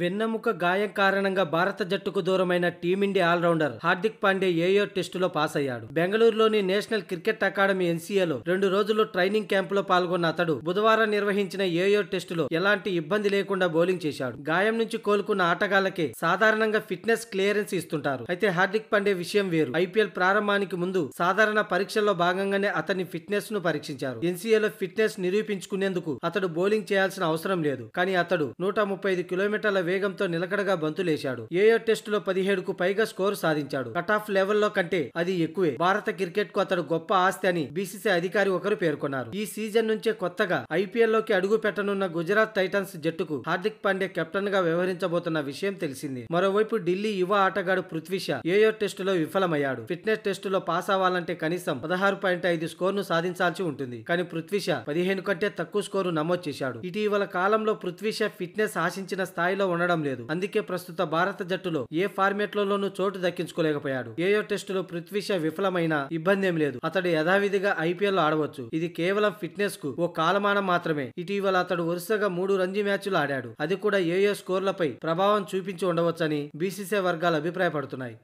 వెన్నెముక గాయం కారణంగా భారత జట్టుకు దూరమైన టీమిండియా ఆల్రౌండర్ హార్దిక్ పాండే ఏయో టెస్టులో పాస్ అయ్యాడు బెంగళూరులోని నేషనల్ క్రికెట్ అకాడమీ ఎన్సీఏలో రెండు రోజులు ట్రైనింగ్ క్యాంపులో పాల్గొన్న అతడు బుధవారం నిర్వహించిన ఏయో టెస్టులో ఎలాంటి ఇబ్బంది లేకుండా బౌలింగ్ చేశాడు గాయం నుంచి కోలుకున్న ఆటగాళ్లకే సాధారణంగా ఫిట్నెస్ క్లియరెన్స్ ఇస్తుంటారు అయితే హార్దిక్ పాండే విషయం వేరు ఐపీఎల్ ప్రారంభానికి ముందు సాధారణ పరీక్షల్లో భాగంగానే అతని ఫిట్నెస్ ను పరీక్షించారు ఎన్సీఏలో ఫిట్నెస్ నిరూపించుకునేందుకు అతడు బౌలింగ్ చేయాల్సిన అవసరం లేదు కానీ అతడు నూట ముప్పై ఐదు కిలోమీటర్ల వేగంతో నిలకడగా బంతులేశాడు ఏయో టెస్టులో పదిహేడుకు పైగా స్కోరు సాధించాడు కటాఫ్ లెవెల్లో కంటే అది ఎక్కువే భారత క్రికెట్ కు అతడు గొప్ప ఆస్తి అని బీసీసీ అధికారి ఒకరు పేర్కొన్నారు ఈ సీజన్ నుంచే కొత్తగా ఐపీఎల్ లోకి అడుగు పెట్టనున్న గుజరాత్ టైటన్స్ జట్టుకు హార్దిక్ పాండ్యా కెప్టెన్ గా వ్యవహరించబోతున్న విషయం తెలిసింది మరోవైపు ఢిల్లీ యువ ఆటగాడు పృథ్వీషా ఏయో టెస్టులో విఫలమయ్యాడు ఫిట్నెస్ టెస్టులో పాస్ అవ్వాలంటే కనీసం పదహారు పాయింట్ ఐదు స్కోర్ ను సాధించాల్సి ఉంటుంది కానీ పృథ్వీషా పదిహేను కంటే తక్కువ స్కోరు నమోదు చేశాడు ఇటీవల కాలంలో పృథ్వీషా ఫిట్నెస్ ఆశించిన స్థాయిలో ఉండడం లేదు అందుకే ప్రస్తుత భారత జట్టులో ఏ ఫార్మేట్ లోనూ చోటు దక్కించుకోలేకపోయాడు ఏయో టెస్టులో పృథ్వీ షా విఫలమైన ఇబ్బంది ఏం లేదు అతడు యథావిధిగా ఐపీఎల్ లో ఆడవచ్చు ఇది కేవలం ఫిట్నెస్ కు ఓ కాలమానం మాత్రమే ఇటీవల అతడు వరుసగా మూడు రంజీ మ్యాచ్లు ఆడాడు అది కూడా ఏయో స్కోర్లపై ప్రభావం చూపించి ఉండవచ్చని బీసీసీ వర్గాలు అభిప్రాయపడుతున్నాయి